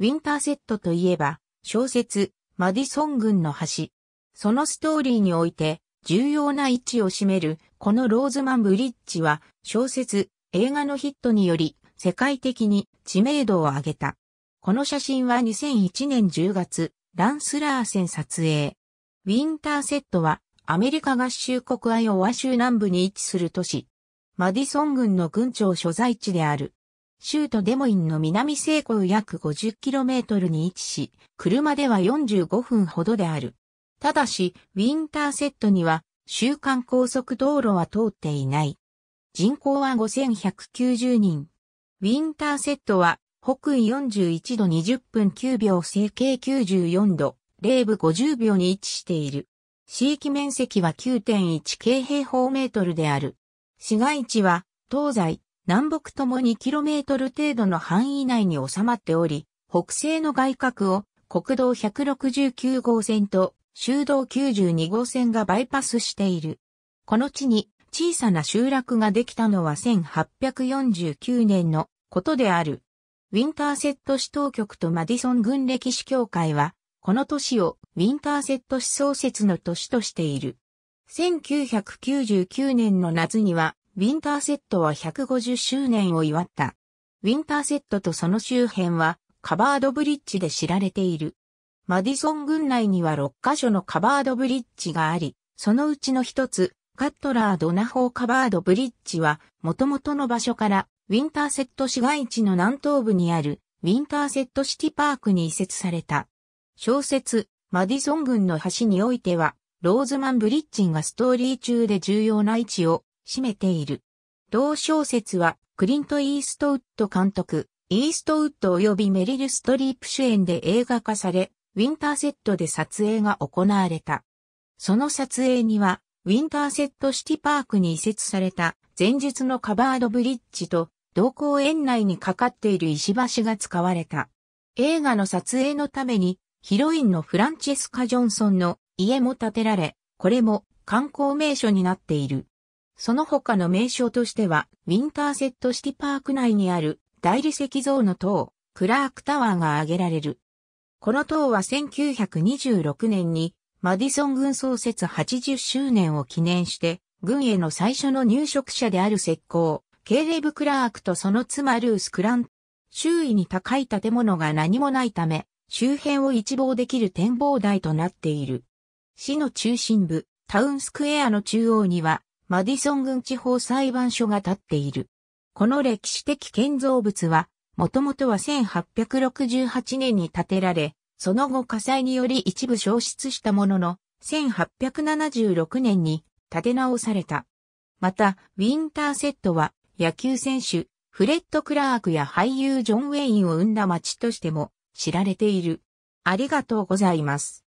ウィンターセットといえば、小説、マディソン軍の橋。そのストーリーにおいて、重要な位置を占める、このローズマン・ブリッジは、小説、映画のヒットにより、世界的に知名度を上げた。この写真は2001年10月、ランスラーセン撮影。ウィンターセットは、アメリカ合衆国アイオワ州南部に位置する都市。マディソン軍の軍庁所在地である。州都デモインの南西高約 50km に位置し、車では45分ほどである。ただし、ウィンターセットには、週間高速道路は通っていない。人口は5190人。ウィンターセットは、北緯41度20分9秒整形94度、0部50秒に位置している。地域面積は9.1平方メートルである。市街地は、東西、南北とも 2km 程度の範囲内に収まっており、北西の外角を国道169号線と修道92号線がバイパスしている。この地に小さな集落ができたのは1849年のことである。ウィンターセット市当局とマディソン軍歴史協会は、この都市をウィンターセット市創設の都市としている。1999年の夏には、ウィンターセットは150周年を祝った。ウィンターセットとその周辺はカバードブリッジで知られている。マディソン郡内には6カ所のカバードブリッジがあり、そのうちの一つ、カットラードナホーカバードブリッジは、元々の場所からウィンターセット市街地の南東部にあるウィンターセットシティパークに移設された。小説、マディソン郡の橋においては、ローズマンブリッジがストーリー中で重要な位置を占めている。同小説は、クリント・イーストウッド監督、イーストウッド及びメリル・ストリープ主演で映画化され、ウィンターセットで撮影が行われた。その撮影には、ウィンターセットシティパークに移設された前述のカバードブリッジと同行園内にかかっている石橋が使われた。映画の撮影のためにヒロインのフランチェスカ・ジョンソンの家も建てられ、これも観光名所になっている。その他の名称としては、ウィンターセットシティパーク内にある大理石像の塔、クラークタワーが挙げられる。この塔は1926年にマディソン軍創設80周年を記念して、軍への最初の入植者である石膏、ケーレブ・クラークとその妻ルース・クラン、周囲に高い建物が何もないため、周辺を一望できる展望台となっている。市の中心部、タウンスクエアの中央には、マディソン郡地方裁判所が建っている。この歴史的建造物は、もともとは1868年に建てられ、その後火災により一部消失したものの、1876年に建て直された。また、ウィンターセットは野球選手、フレッド・クラークや俳優ジョン・ウェインを生んだ町としても知られている。ありがとうございます。